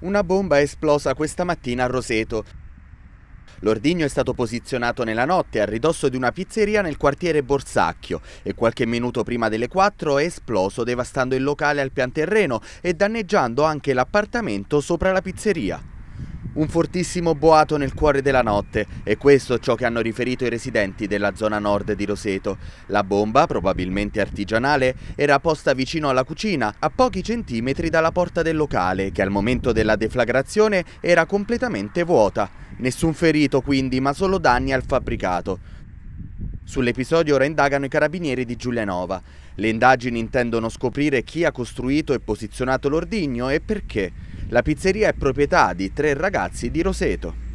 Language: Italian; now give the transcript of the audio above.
Una bomba è esplosa questa mattina a Roseto. L'ordigno è stato posizionato nella notte a ridosso di una pizzeria nel quartiere Borsacchio e qualche minuto prima delle 4 è esploso devastando il locale al pian terreno e danneggiando anche l'appartamento sopra la pizzeria. Un fortissimo boato nel cuore della notte e questo ciò che hanno riferito i residenti della zona nord di Roseto. La bomba, probabilmente artigianale, era posta vicino alla cucina, a pochi centimetri dalla porta del locale, che al momento della deflagrazione era completamente vuota. Nessun ferito quindi, ma solo danni al fabbricato. Sull'episodio ora indagano i carabinieri di Giulianova. Le indagini intendono scoprire chi ha costruito e posizionato l'ordigno e perché. La pizzeria è proprietà di tre ragazzi di Roseto.